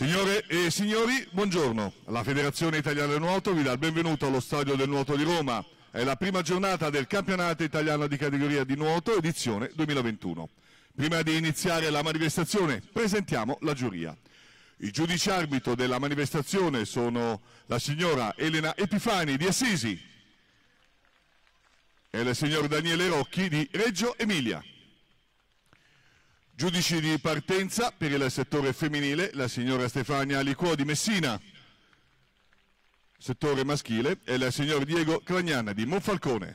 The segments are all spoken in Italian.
Signore e signori, buongiorno. La Federazione Italiana del Nuoto vi dà il benvenuto allo Stadio del Nuoto di Roma. È la prima giornata del campionato italiano di categoria di nuoto edizione 2021. Prima di iniziare la manifestazione presentiamo la giuria. I giudici arbitro della manifestazione sono la signora Elena Epifani di Assisi e il signor Daniele Rocchi di Reggio Emilia. Giudici di partenza per il settore femminile, la signora Stefania Licuo di Messina. Settore maschile è il signor Diego Cragnana di Monfalcone.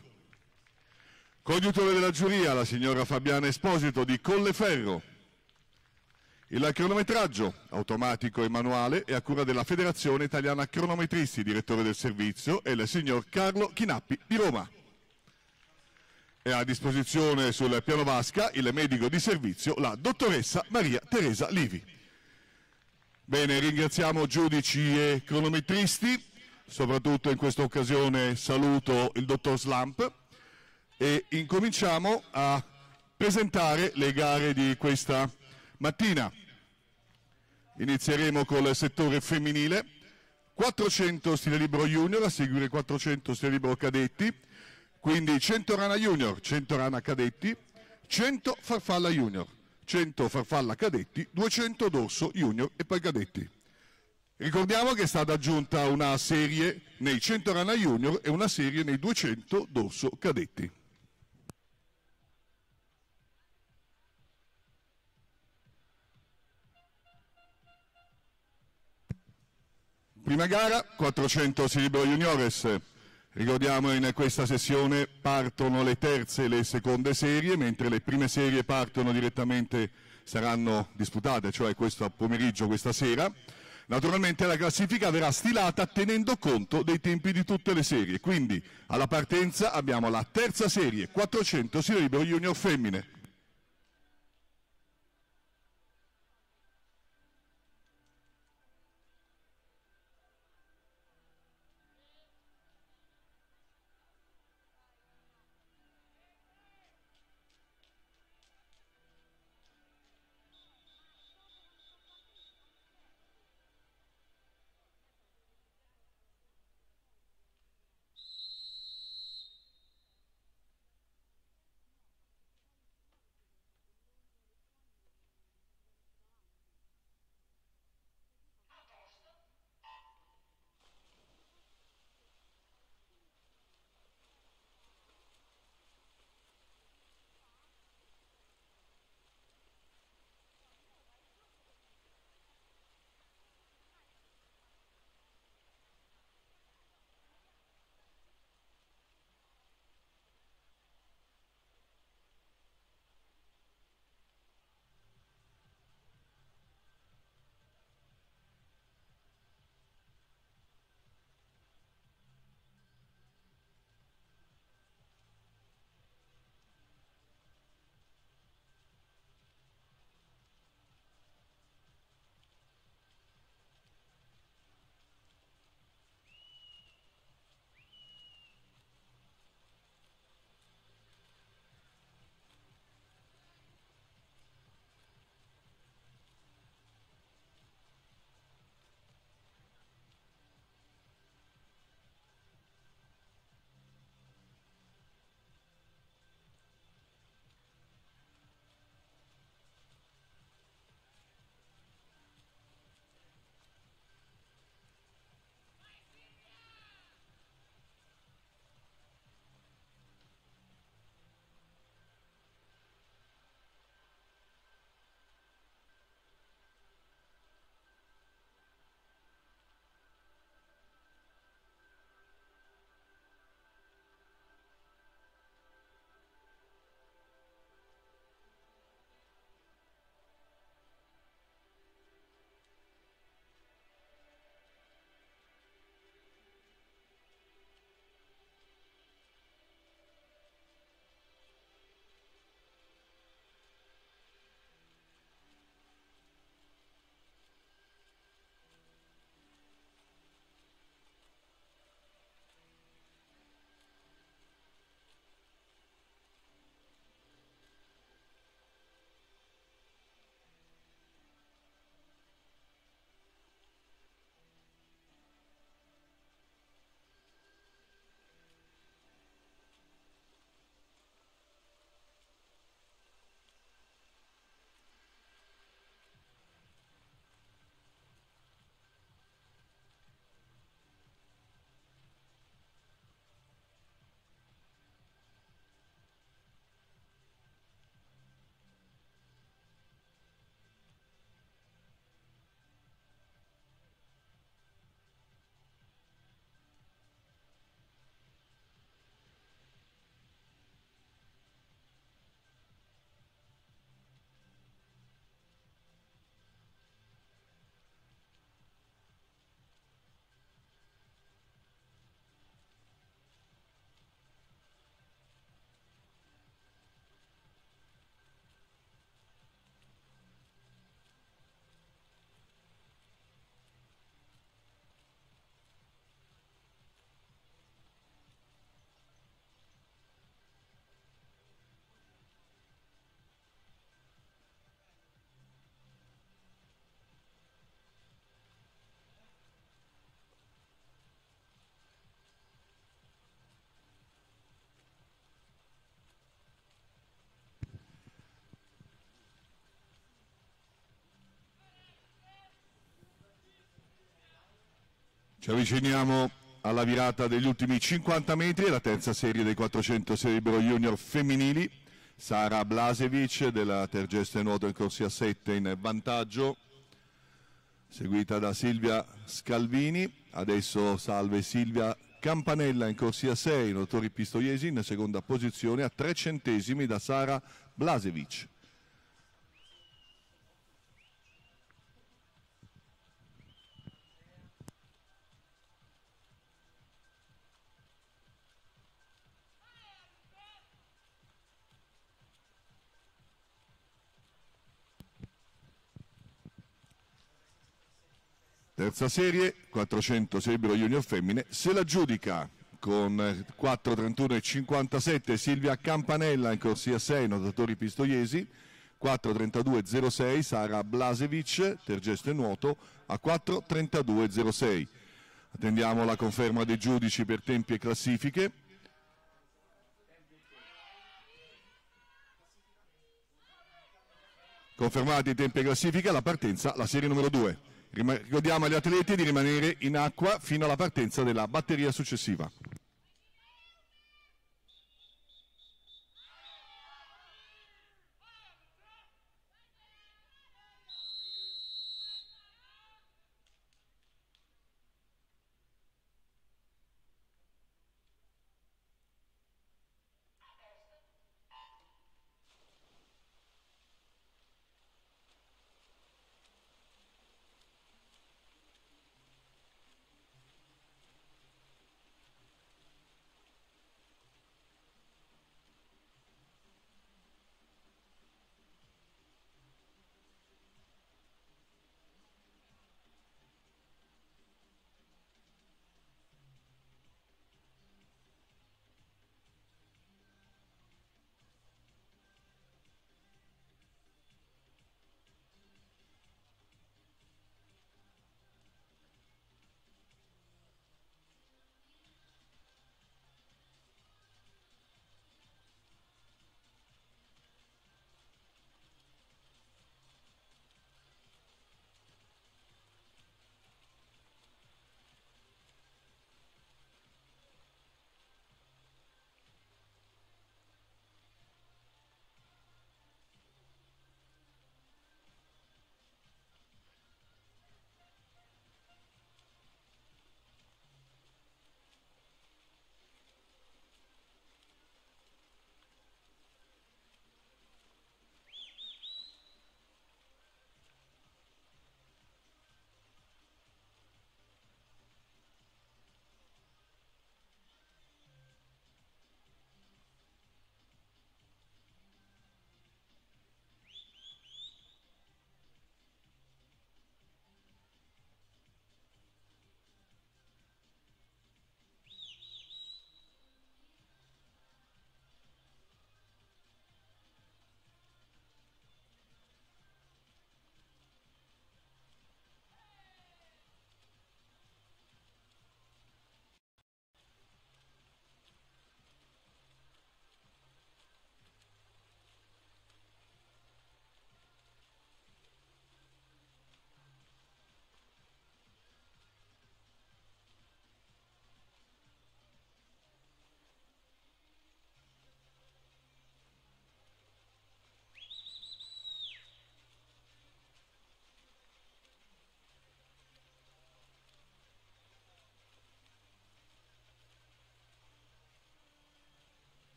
Coadiutore della giuria, la signora Fabiana Esposito di Colleferro. Il cronometraggio, automatico e manuale, è a cura della Federazione Italiana Cronometristi, direttore del servizio, e il signor Carlo Chinappi di Roma è a disposizione sul piano Vasca il medico di servizio, la dottoressa Maria Teresa Livi. Bene, ringraziamo giudici e cronometristi, soprattutto in questa occasione saluto il dottor Slump e incominciamo a presentare le gare di questa mattina. Inizieremo col settore femminile, 400 stile libero junior, a seguire 400 stile libero cadetti, quindi 100 rana junior, 100 rana cadetti, 100 farfalla junior, 100 farfalla cadetti, 200 dorso junior e poi cadetti. Ricordiamo che è stata aggiunta una serie nei 100 rana junior e una serie nei 200 dorso cadetti. Prima gara, 400 Silibro Juniores, Ricordiamo in questa sessione partono le terze e le seconde serie, mentre le prime serie partono direttamente, saranno disputate, cioè questo pomeriggio, questa sera. Naturalmente la classifica verrà stilata tenendo conto dei tempi di tutte le serie, quindi alla partenza abbiamo la terza serie, 400 silo libero junior femmine, Ci avviciniamo alla virata degli ultimi 50 metri, la terza serie dei 400 Cerebro Junior femminili. Sara Blasevic della Tergeste Nuoto in corsia 7 in vantaggio, seguita da Silvia Scalvini. Adesso salve Silvia Campanella in corsia 6, Notori Pistoiesi in seconda posizione a 3 centesimi da Sara Blasevic. Terza serie, 400 Serbero Junior Femmine, se la giudica con 4.31 eh, e 57 Silvia Campanella in corsia 6, notatori pistoiesi, 4.32.06 Sara Blasevic, tergesto e nuoto, a 4.32.06. Attendiamo la conferma dei giudici per tempi e classifiche. Confermati i tempi e classifica, la partenza, la serie numero 2. Ricordiamo agli atleti di rimanere in acqua fino alla partenza della batteria successiva.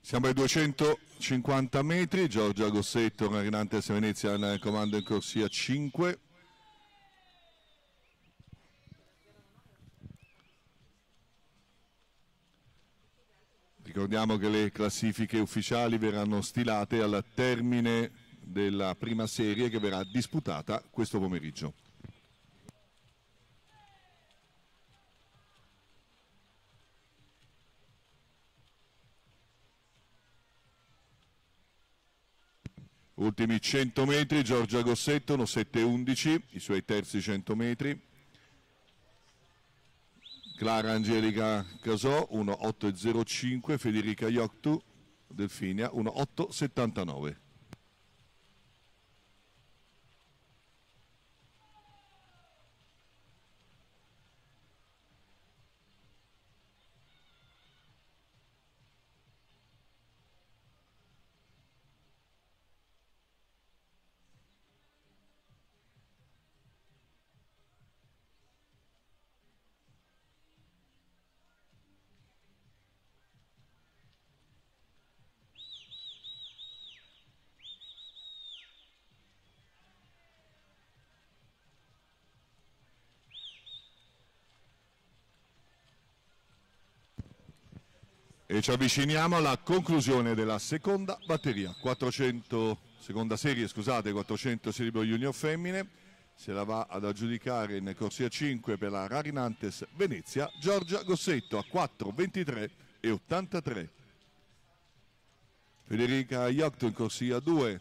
Siamo ai 250 metri, Giorgia Gossetto, Marinante S. Venezia al comando in corsia 5. Ricordiamo che le classifiche ufficiali verranno stilate al termine della prima serie che verrà disputata questo pomeriggio. Ultimi 100 metri, Giorgia Gossetto, 7-11, i suoi terzi 100 metri. Clara Angelica Casò, 1-8-05, Federica Ioctu, Delfinia, 1-8-79. E ci avviciniamo alla conclusione della seconda batteria, 400, seconda serie, scusate, 400 Cerebro Junior Femmine. Se la va ad aggiudicare in corsia 5 per la Rarinantes Venezia, Giorgia Gossetto a 4,23 e 83. Federica Iocto in corsia 2.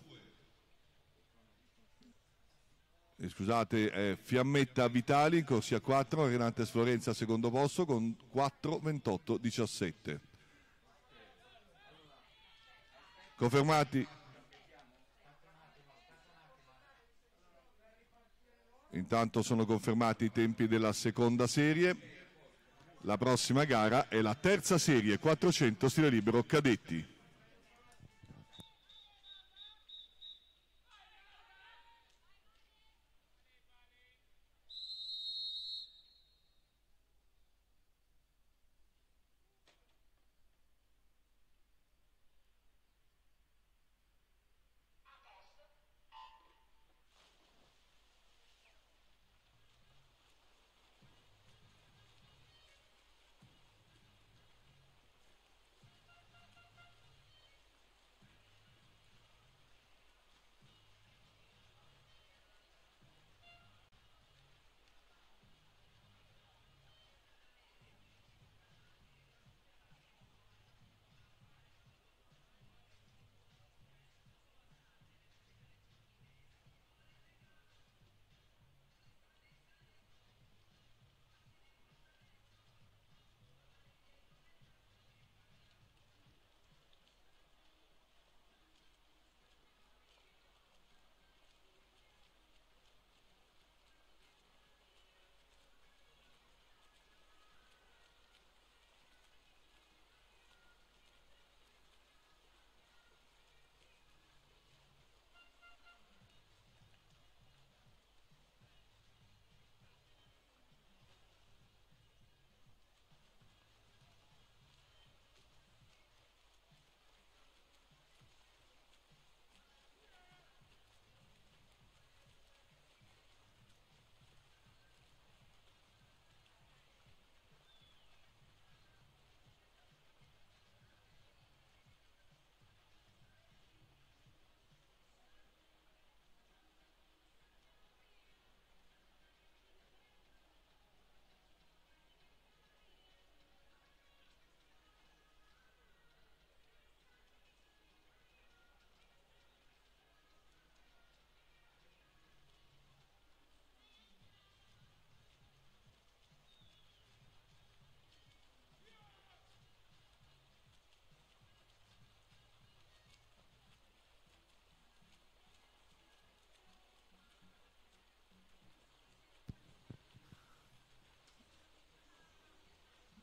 E scusate, eh, Fiammetta Vitali in corsia 4, Renantes Florenza al secondo posto con 17 Confermati. Intanto sono confermati i tempi della seconda serie. La prossima gara è la terza serie 400 stile libero cadetti.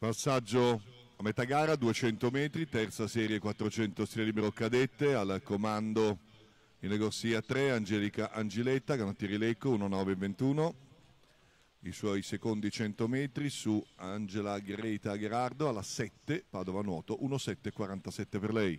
Passaggio a metà gara, 200 metri, terza serie 400 stile libero cadette, al comando in negosia 3 Angelica Angiletta, Ganattieri Lecco 1-9-21, i suoi secondi 100 metri su Angela Greta Gerardo alla 7, Padova Nuoto 1-7-47 per lei.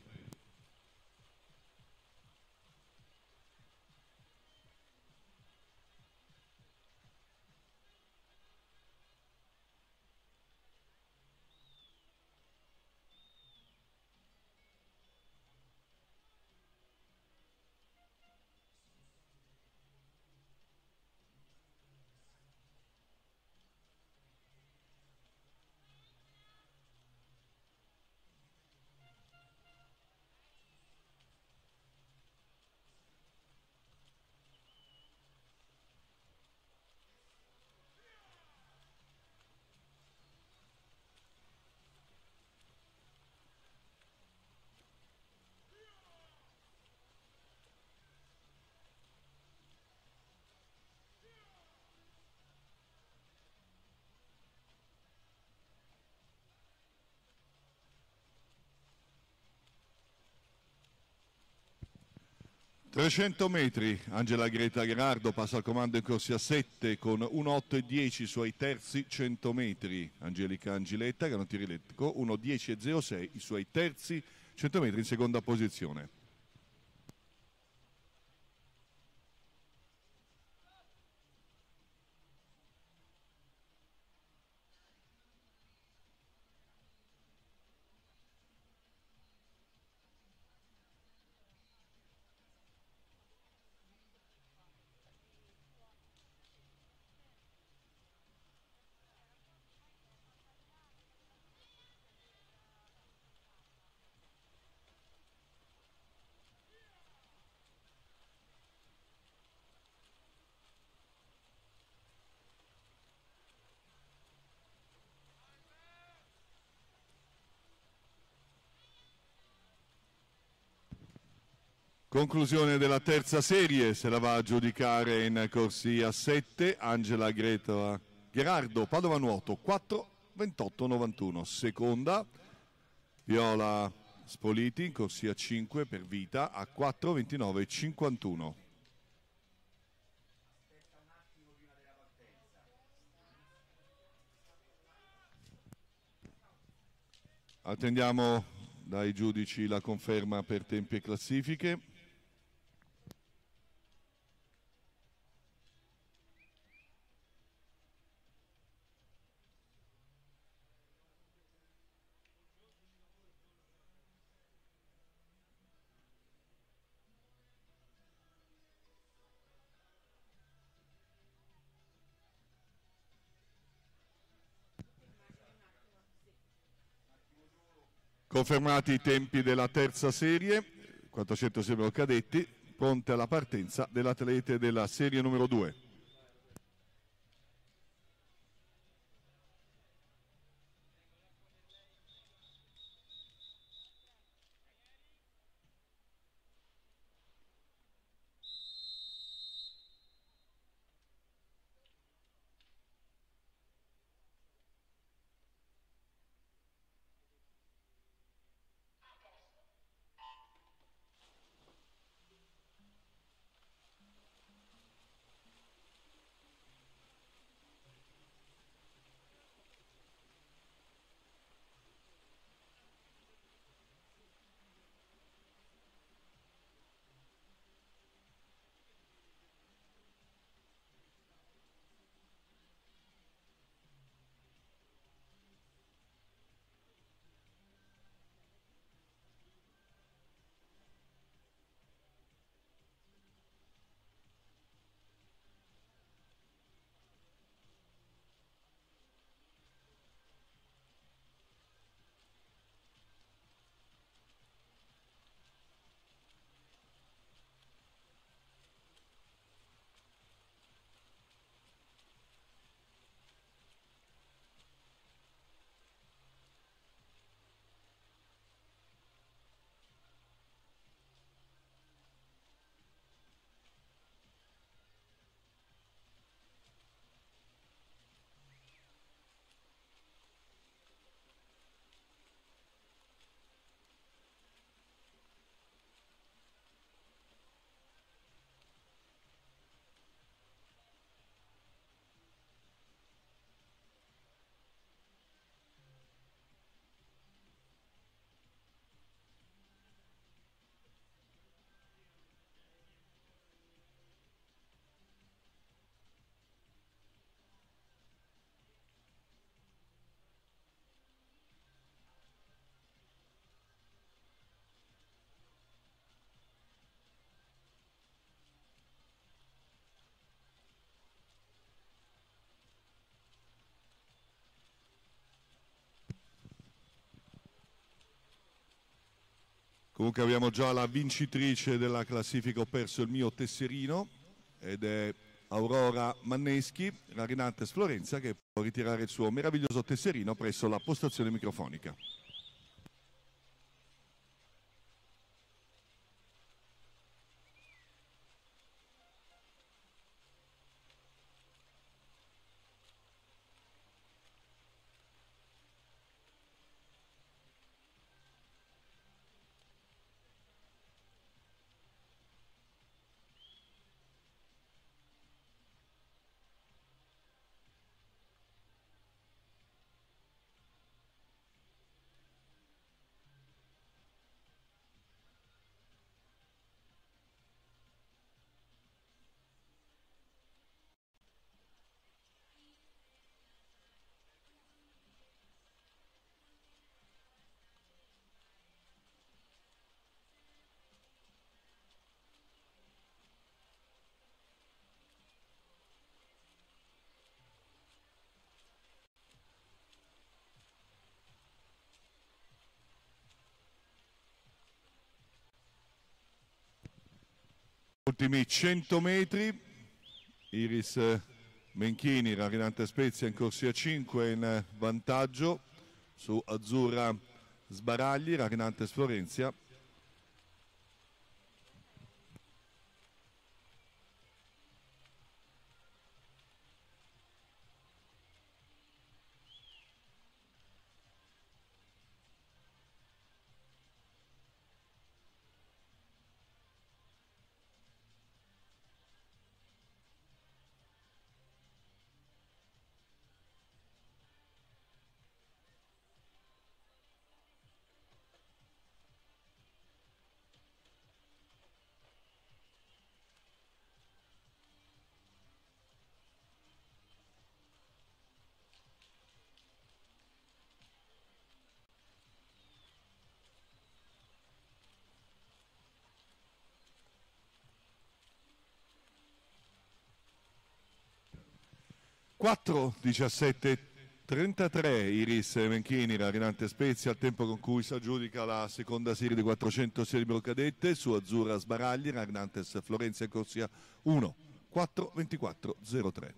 300 metri, Angela Greta Gherardo passa al comando in corsia 7 con 1,8 e 10 suoi terzi 100 metri. Angelica Angiletta, Ganotti Rilettico, 1,10 e 06 i suoi terzi 100 metri in seconda posizione. Conclusione della terza serie, se la va a giudicare in corsia 7 Angela Greta Gherardo Padova Nuoto 4 28 91, seconda Viola Spoliti in corsia 5 per vita a 4 29 51. Attendiamo dai giudici la conferma per tempi e classifiche. Confermati i tempi della terza serie, 400 sembro cadetti, pronte alla partenza dell'atlete della serie numero 2. Comunque abbiamo già la vincitrice della classifica, ho perso il mio tesserino ed è Aurora Manneschi, Rarinantes Florenza che può ritirare il suo meraviglioso tesserino presso la postazione microfonica. Ultimi 100 metri, Iris Menchini, Rarinante Spezia in corsia 5 in vantaggio su Azzurra Sbaragli, Rarinante Sforenzia 4, 17, 33 Iris Menchini, la Spezia, al tempo con cui si aggiudica la seconda serie di 400 Serie brocadette su Azzurra Sbaragli, Ragnantes Florenzi e Corsia 1, 4, 24, 03.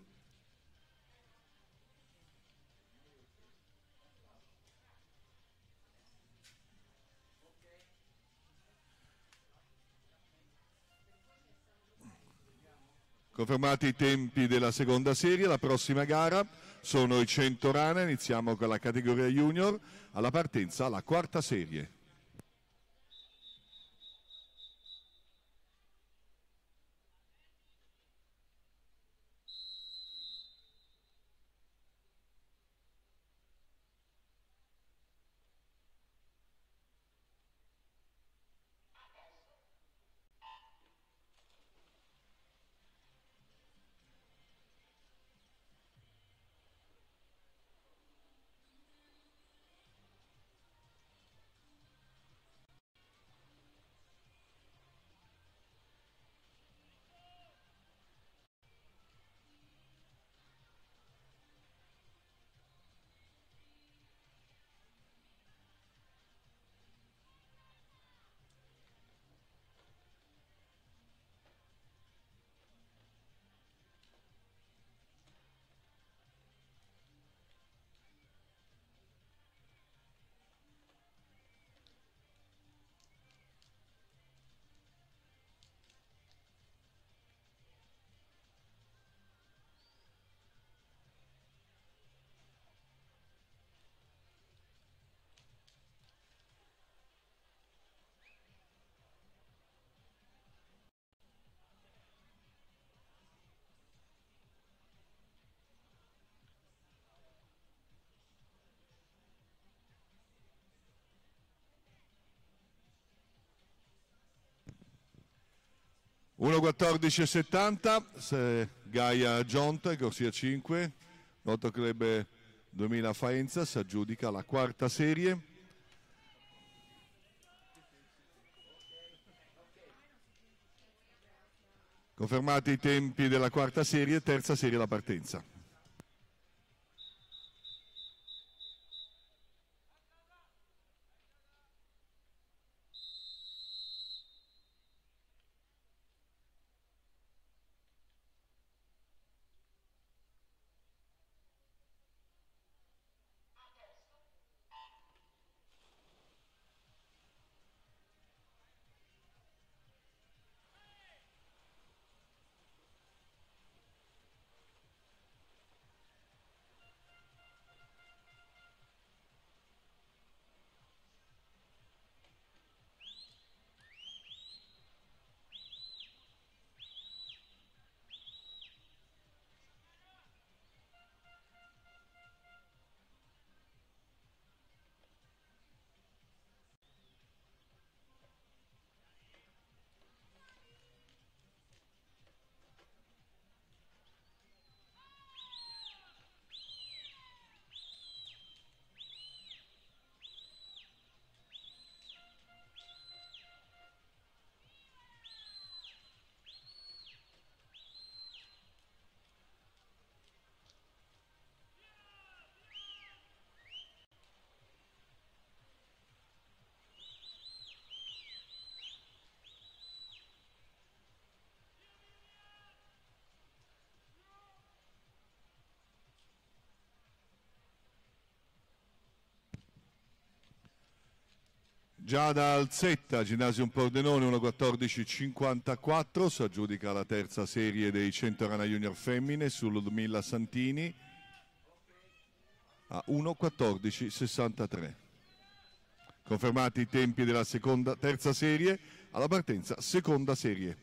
Confermati i tempi della seconda serie, la prossima gara sono i 100 rana, iniziamo con la categoria junior, alla partenza la quarta serie. 1.14.70 Gaia Giont, corsia 5, Lotto Club 2000 Faenza si aggiudica la quarta serie. Confermati i tempi della quarta serie, terza serie la partenza. Giada Alzetta, Ginnasium Pordenone 1.14.54, si aggiudica la terza serie dei Rana Junior Femmine su Ludmilla Santini a 1.14.63. Confermati i tempi della seconda, terza serie, alla partenza seconda serie.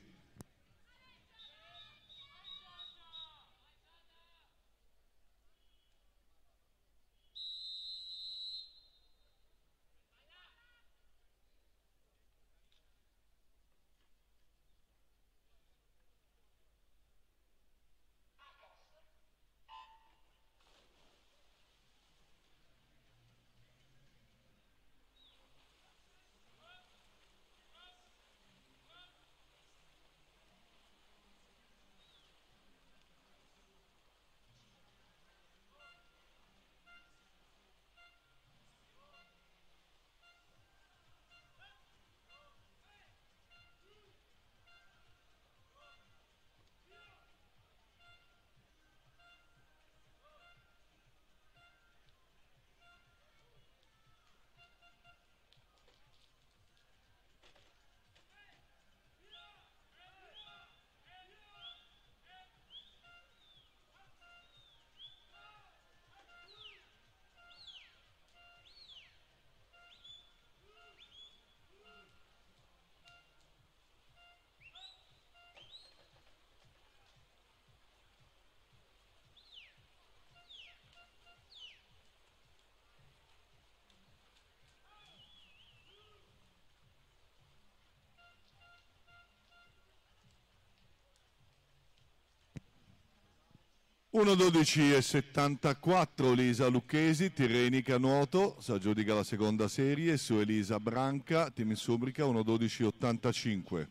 1.12.74 Elisa Lucchesi, Tirenica Nuoto, si aggiudica la seconda serie su Elisa Branca, Team Subrica 1.12.85.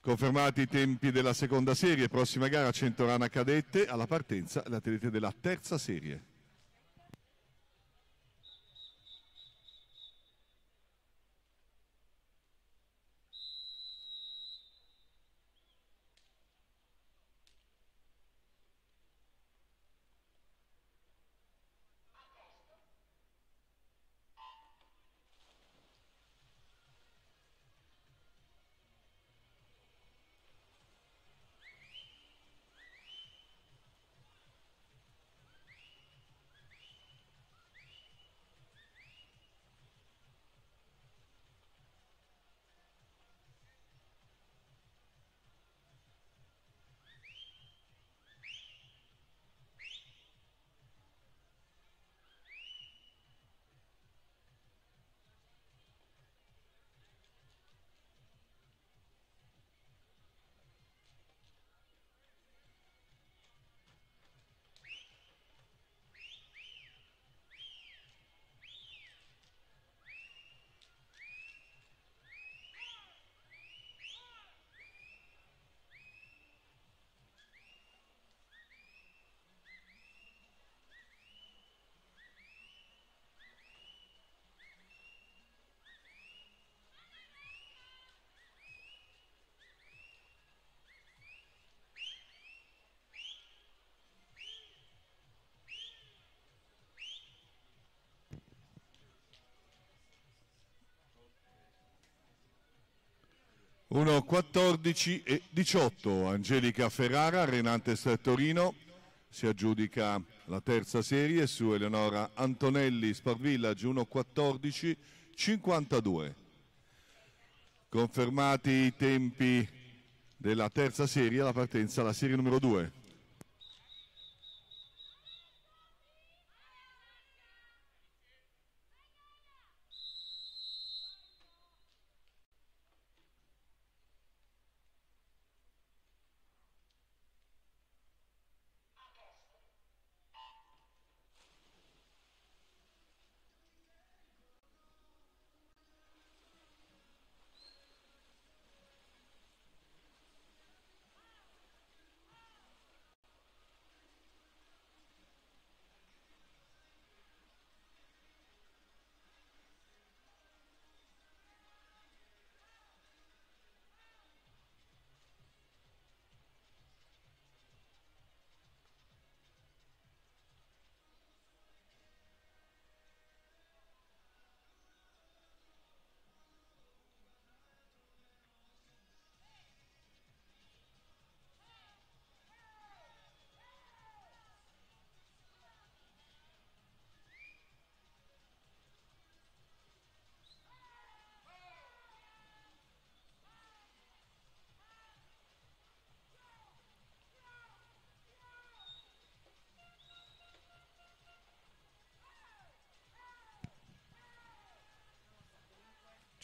Confermati i tempi della seconda serie, prossima gara Centorana Cadette, alla partenza le della terza serie. 1-14 e 18. Angelica Ferrara, Renantes Torino, si aggiudica la terza serie su Eleonora Antonelli Sport Village 1-14, 52. Confermati i tempi della terza serie, la partenza alla serie numero 2.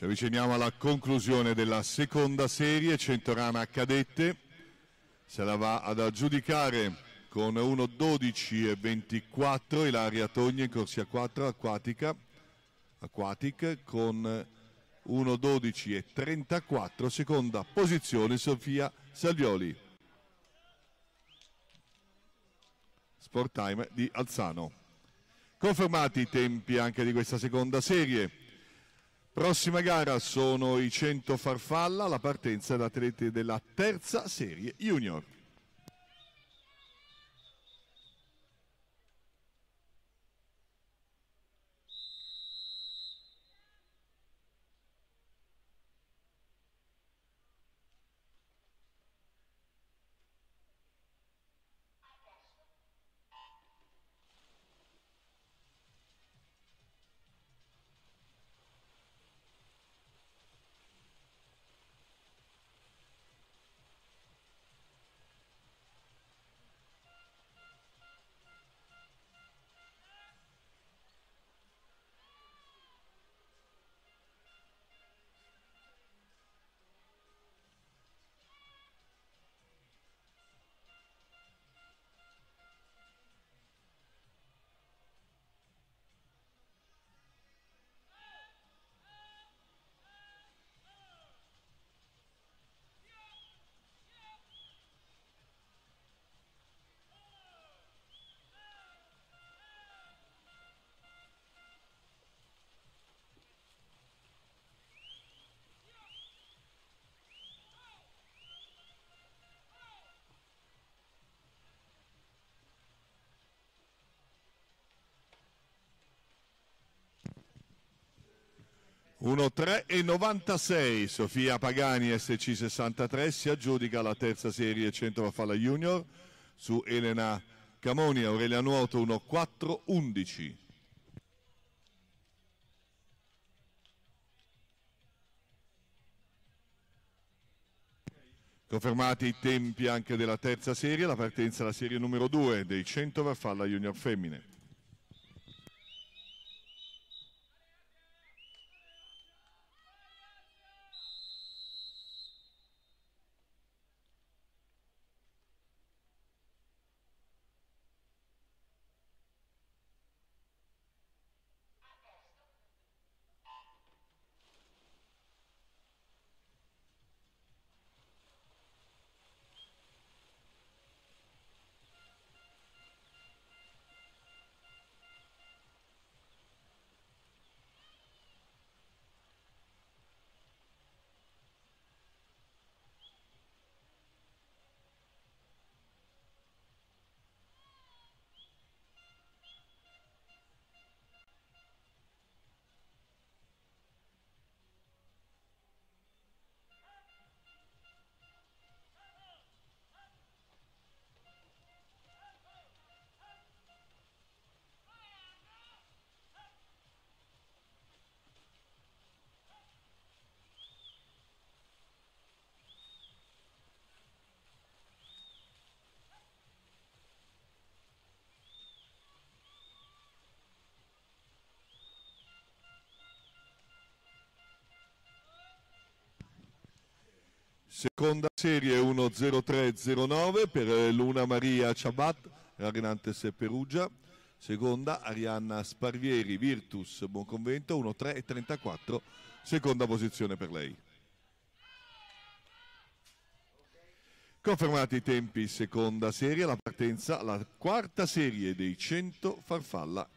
Ci avviciniamo alla conclusione della seconda serie, Centorana Cadette se la va ad aggiudicare con 1.12 e 24 Ilaria Togni in corsia 4 acquatica, Aquatic con 1.12 e 34 seconda posizione Sofia Salvioli. Sport time di Alzano. Confermati i tempi anche di questa seconda serie. Prossima gara sono i 100 farfalla, la partenza da atleti della terza serie junior. 1,3,96 Sofia Pagani SC63 si aggiudica la terza serie Centro Falla Junior su Elena Camoni Aurelia Nuoto 1,4,11 Confermati i tempi anche della terza serie, la partenza alla serie numero 2 dei Centro Falla Junior Femmine. Seconda serie 10309 per eh, Luna Maria Ciabat, Ragnantes Perugia. Seconda Arianna Sparvieri, Virtus Buonconvento 1-3 34, seconda posizione per lei. Confermati i tempi, seconda serie, la partenza, la quarta serie dei 100 farfalla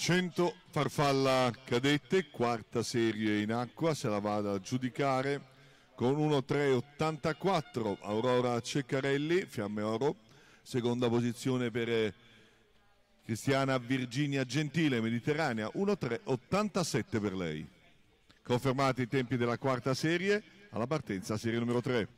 100 farfalla cadette, quarta serie in acqua, se la vada a giudicare con 1-3-84 Aurora Ceccarelli, Fiamme Oro, seconda posizione per eh, Cristiana Virginia Gentile, Mediterranea, 1-3-87 per lei. Confermati i tempi della quarta serie, alla partenza serie numero 3.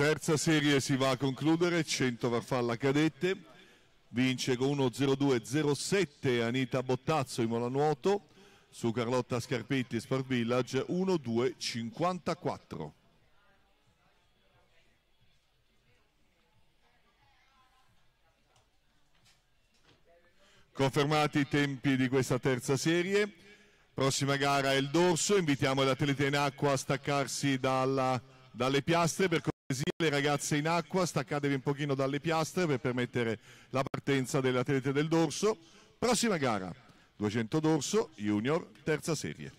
Terza serie si va a concludere, 100 Farfalla Cadette, vince con 1-0-2-0-7 Anita Bottazzo in nuoto su Carlotta Scarpetti Sport Village 1-2-54. Confermati i tempi di questa terza serie, prossima gara è il dorso, invitiamo gli atleti in acqua a staccarsi dalla, dalle piastre per le ragazze in acqua, staccatevi un pochino dalle piastre per permettere la partenza delle atlete del dorso. Prossima gara, 200 dorso, junior, terza serie.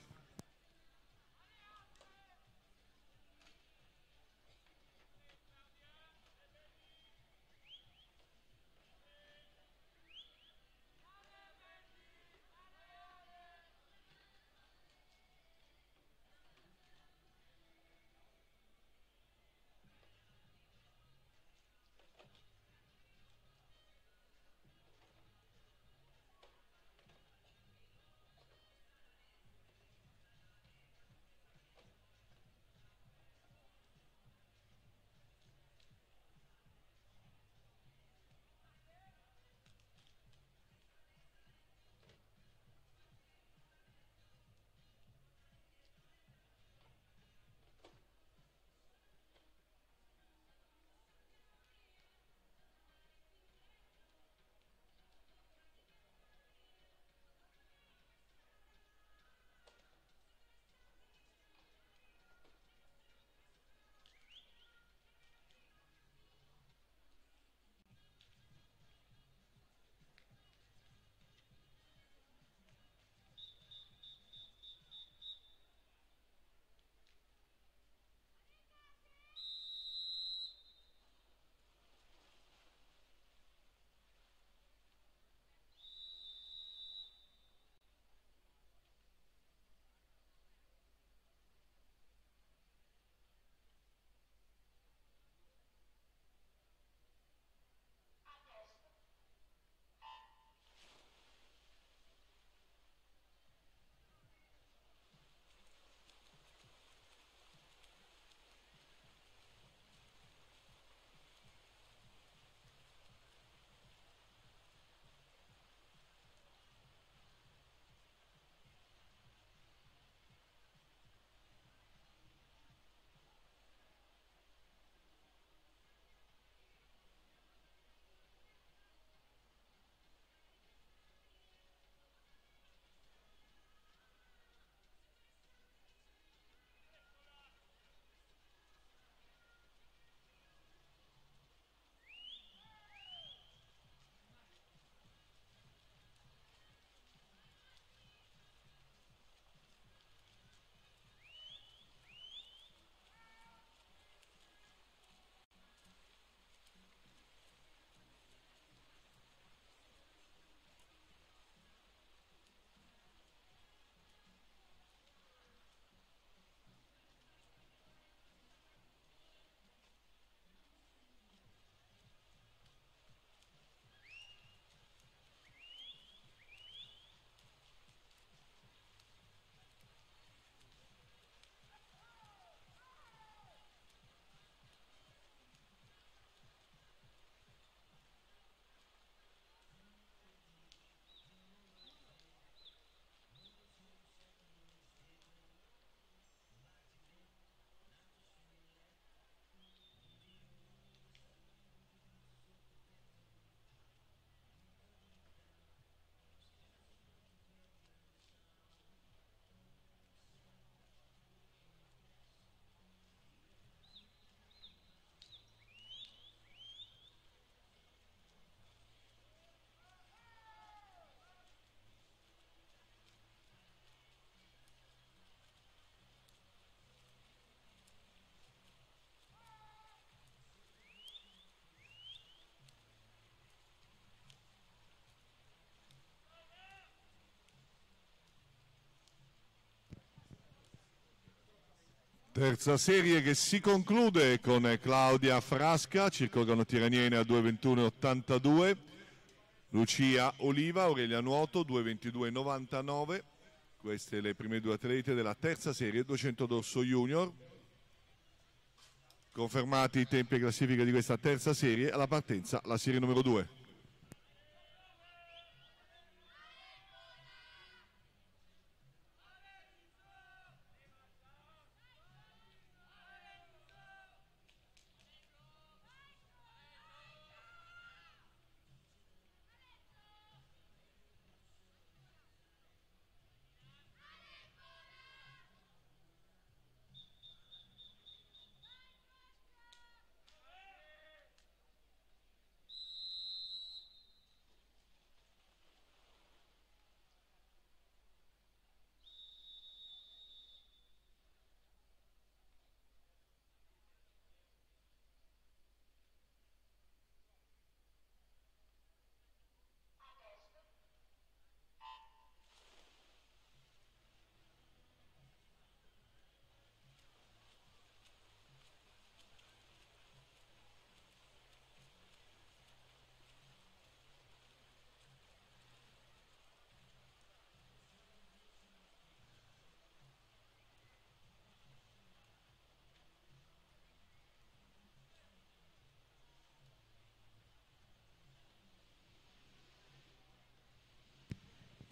Terza serie che si conclude con Claudia Frasca, Circo Tiraniene a 2.21.82, Lucia Oliva, Aurelia Nuoto 2.22.99, queste le prime due atlete della terza serie 200 dorso junior. Confermati i tempi e classifica di questa terza serie, alla partenza la serie numero 2.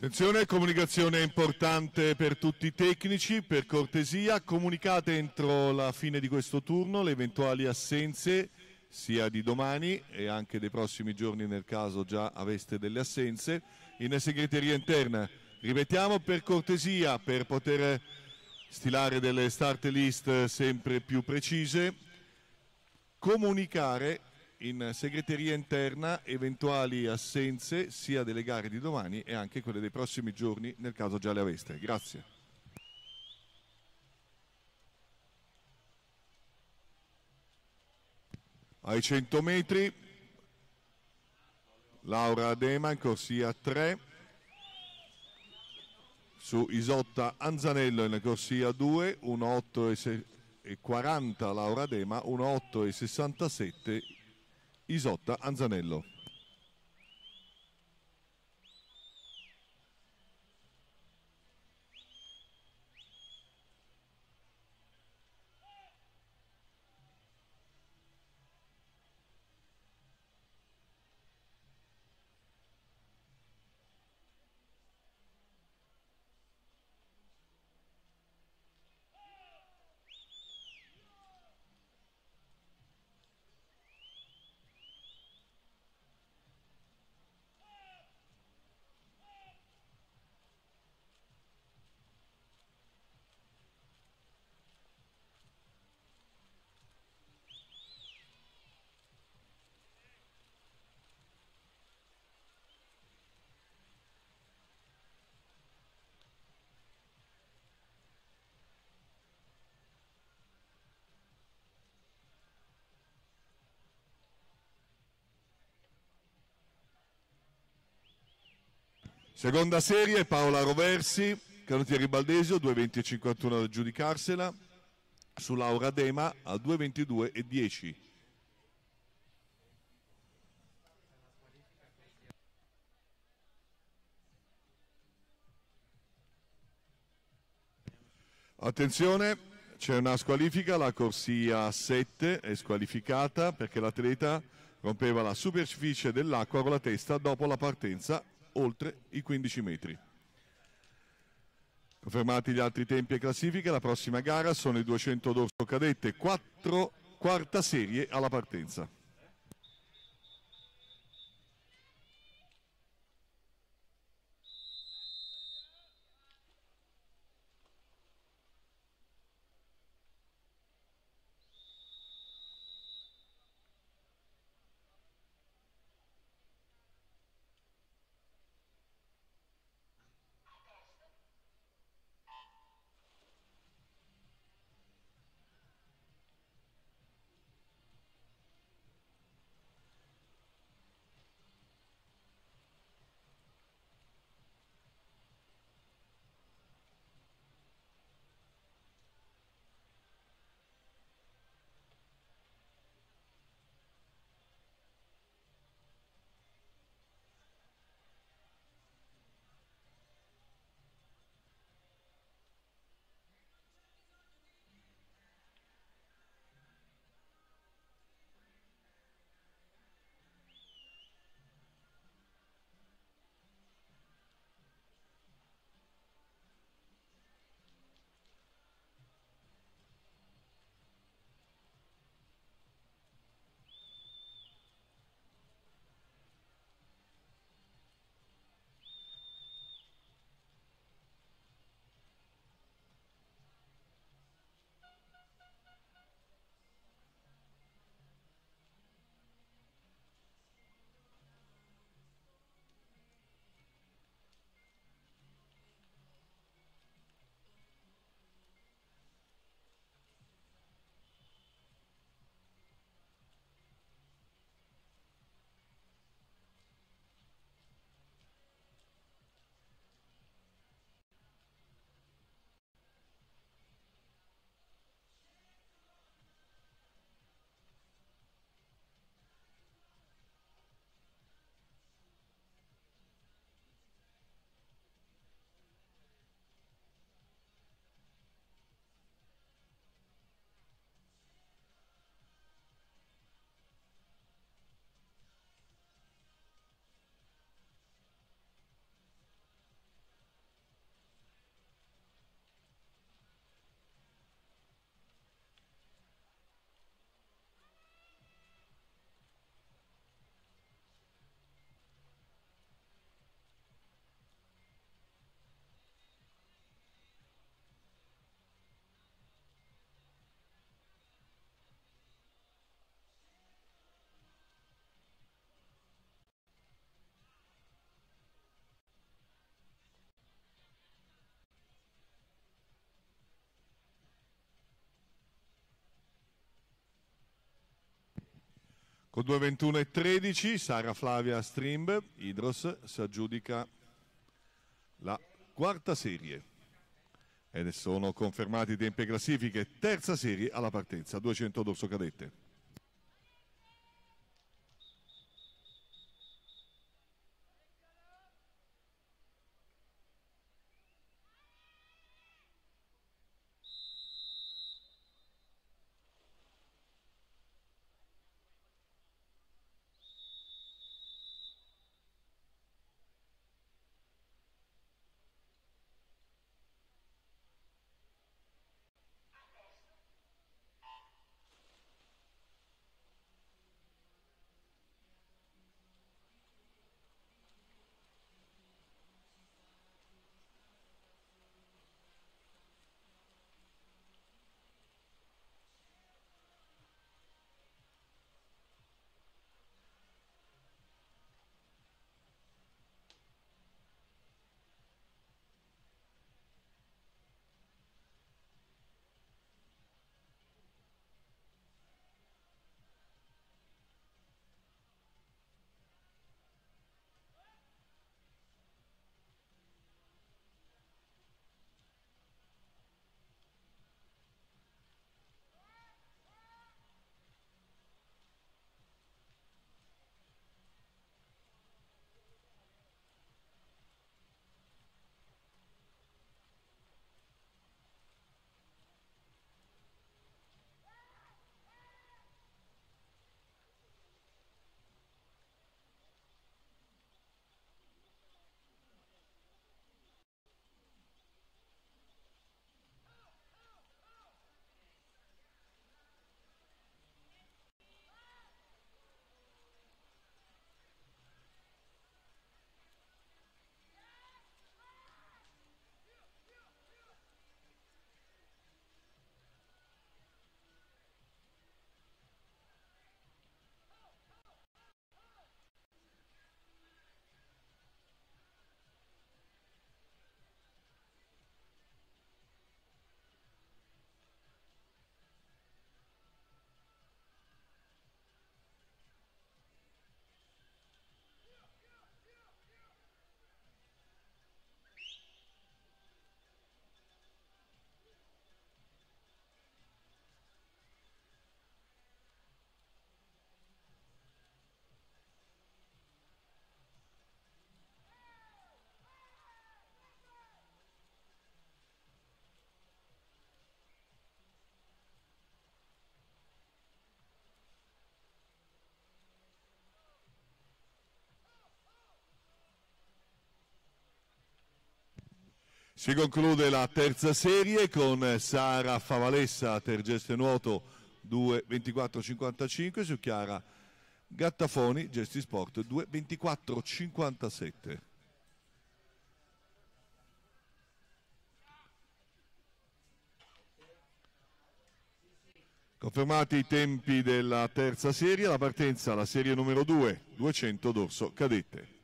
Attenzione, comunicazione importante per tutti i tecnici, per cortesia, comunicate entro la fine di questo turno le eventuali assenze sia di domani e anche dei prossimi giorni nel caso già aveste delle assenze in segreteria interna. Ripetiamo per cortesia per poter stilare delle start list sempre più precise, comunicare in segreteria interna eventuali assenze sia delle gare di domani e anche quelle dei prossimi giorni nel caso già le aveste. Grazie. Ai 100 metri Laura Dema in corsia 3 su Isotta Anzanello in corsia 2 1,8 e 40 Laura Dema 1,8 e 67 Isotta Anzanello. Seconda serie Paola Roversi, canottieri Baldesio 2.20.51 da giudicarsela su Laura Dema a 2.22 e 10. Attenzione, c'è una squalifica, la corsia 7 è squalificata perché l'atleta rompeva la superficie dell'acqua con la testa dopo la partenza oltre i 15 metri. Confermati gli altri tempi e classifiche, la prossima gara sono i 200 d'orso cadette, 4 quarta serie alla partenza. Con 2.21 e 13 Sara Flavia Strimb, Idros si aggiudica la quarta serie E ne sono confermati i tempi e classifiche, terza serie alla partenza, 200 dorso cadette. Si conclude la terza serie con Sara Favalessa, tergeste nuoto 2-24-55 su Chiara Gattafoni, gesti sport 2-24-57. Confermati i tempi della terza serie, la partenza alla serie numero 2, 200 dorso cadette.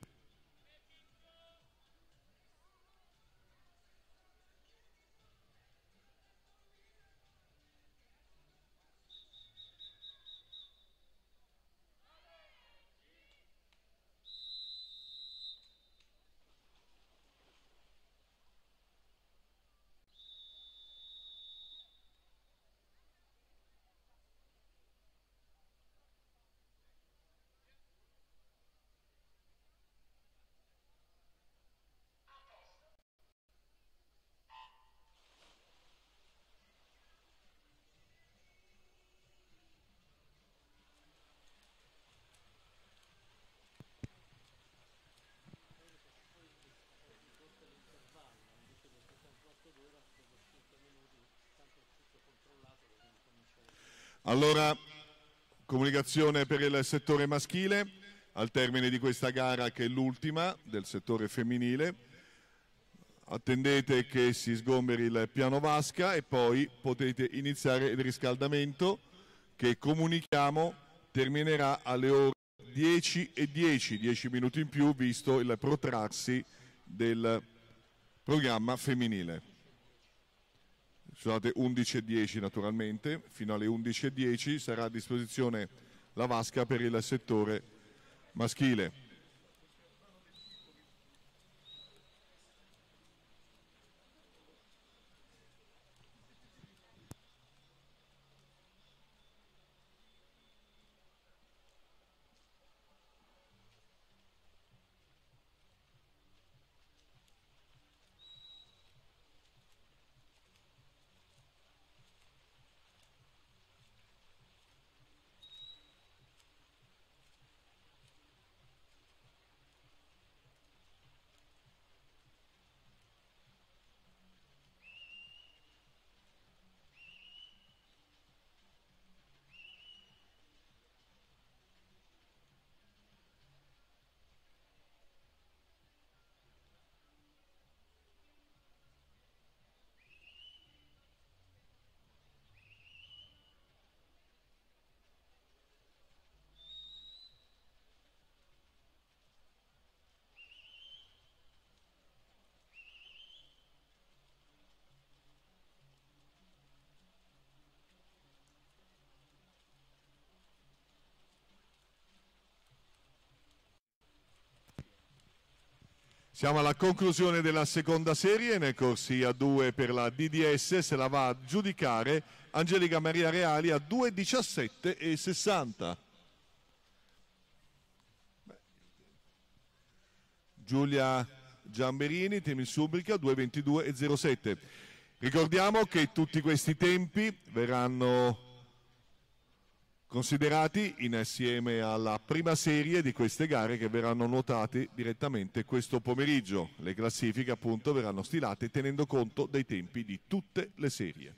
Allora, comunicazione per il settore maschile, al termine di questa gara che è l'ultima del settore femminile. Attendete che si sgomberi il piano vasca e poi potete iniziare il riscaldamento che comunichiamo terminerà alle ore 10 e 10, 10 minuti in più visto il protrarsi del programma femminile scusate, 11.10 naturalmente, fino alle 11.10 sarà a disposizione la vasca per il settore maschile. Siamo alla conclusione della seconda serie nel corsia 2 per la DDS, se la va a giudicare Angelica Maria Reali a 2,17 e 60. Giulia Giamberini, Temi Subrica 2,22 e 07. Ricordiamo che tutti questi tempi verranno considerati in assieme alla prima serie di queste gare che verranno nuotate direttamente questo pomeriggio. Le classifiche appunto verranno stilate tenendo conto dei tempi di tutte le serie.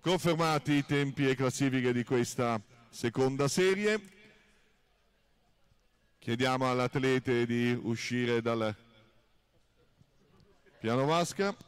Confermati i tempi e classifiche di questa seconda serie. Chiediamo all'atlete di uscire dal piano vasca.